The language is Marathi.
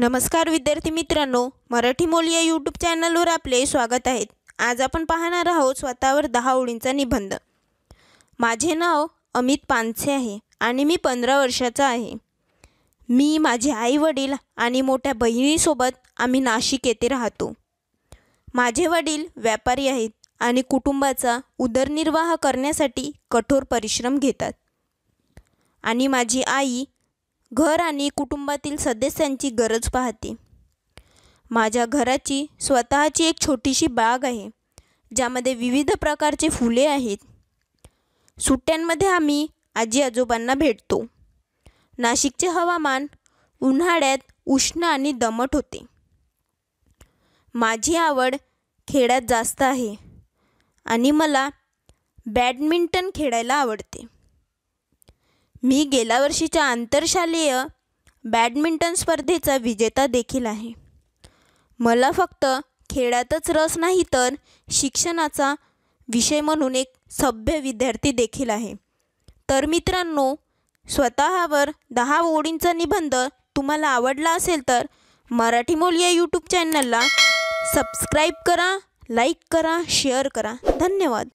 नमस्कार विद्यार्थी मित्रांनो मराठी मोल या यूट्यूब चॅनलवर आपले स्वागत आहेत आज आपण पाहणार आहोत स्वतःवर दहा ओळींचा निबंध माझे नाव अमित पानसे आहे आणि मी पंधरा वर्षाचा आहे मी माझे आई वडील आणि मोठ्या बहिणीसोबत आम्ही नाशिक येथे राहतो माझे वडील व्यापारी आहेत आणि कुटुंबाचा उदरनिर्वाह करण्यासाठी कठोर परिश्रम घेतात आणि माझी आई घर आणि कुटुंबातील सदस्यांची गरज पाहते माझ्या घराची स्वतःची एक छोटीशी बाग आहे ज्यामध्ये विविध प्रकारचे फुले आहेत सुट्ट्यांमध्ये आम्ही आजी आजोबांना भेटतो नाशिकचे हवामान उन्हाळ्यात उष्ण आणि दमट होते माझी आवड खेळात जास्त आहे आणि मला बॅडमिंटन खेळायला आवडते मी गेल्या वर्षीच्या आंतरशालेय बॅडमिंटन स्पर्धेचा विजेता देखील आहे मला फक्त खेळातच रस नाही तर शिक्षणाचा विषय म्हणून एक सभ्य विद्यार्थी देखील आहे तर मित्रांनो स्वतःवर दहा ओळींचा निबंध तुम्हाला आवडला असेल तर मराठी मोल या यूट्यूब चॅनलला सबस्क्राईब करा लाईक करा शेअर करा धन्यवाद